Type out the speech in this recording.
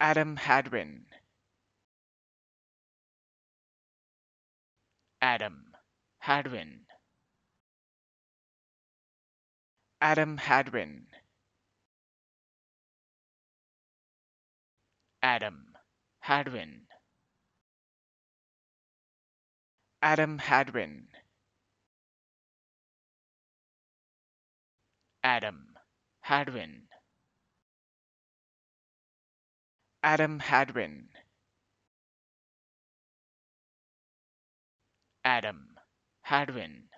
Adam Hadwin. Adam Hadwin. Adam Hadwin. Adam Hadwin. Adam Hadwin. Adam Hadwin. Adam Hadwin. Adam Hadwin.